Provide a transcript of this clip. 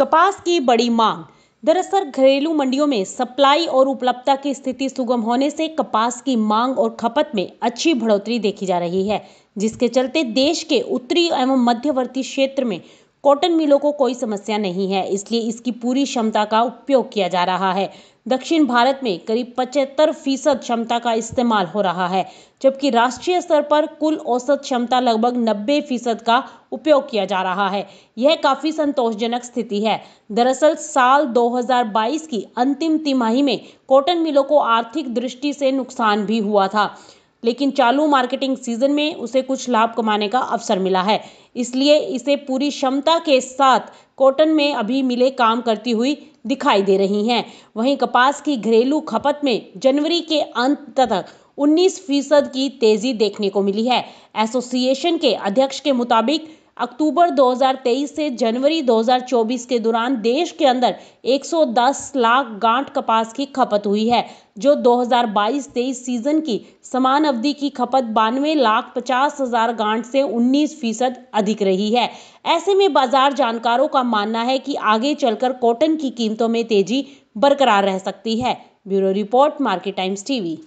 कपास की बड़ी मांग दरअसल घरेलू मंडियों में सप्लाई और उपलब्धता की स्थिति सुगम होने से कपास की मांग और खपत में अच्छी बढ़ोतरी देखी जा रही है जिसके चलते देश के उत्तरी एवं मध्यवर्ती क्षेत्र में कॉटन मिलों को कोई समस्या नहीं है इसलिए इसकी पूरी क्षमता का उपयोग किया जा रहा है दक्षिण भारत में करीब पचहत्तर फीसद क्षमता का इस्तेमाल हो रहा है जबकि राष्ट्रीय स्तर पर कुल औसत क्षमता लगभग 90 फीसद का उपयोग किया जा रहा है यह काफ़ी संतोषजनक स्थिति है दरअसल साल 2022 की अंतिम तिमाही में कॉटन मिलों को आर्थिक दृष्टि से नुकसान भी हुआ था लेकिन चालू मार्केटिंग सीजन में उसे कुछ लाभ कमाने का अवसर मिला है इसलिए इसे पूरी क्षमता के साथ कॉटन में अभी मिले काम करती हुई दिखाई दे रही हैं वहीं कपास की घरेलू खपत में जनवरी के अंत तक 19 फीसद की तेजी देखने को मिली है एसोसिएशन के अध्यक्ष के मुताबिक अक्टूबर 2023 से जनवरी 2024 के दौरान देश के अंदर 110 लाख गांठ कपास की खपत हुई है जो 2022-23 सीजन की समान अवधि की खपत बानवे लाख पचास हजार गांठ से 19 फीसद अधिक रही है ऐसे में बाजार जानकारों का मानना है कि आगे चलकर कॉटन की कीमतों में तेजी बरकरार रह सकती है bureau report Market Times TV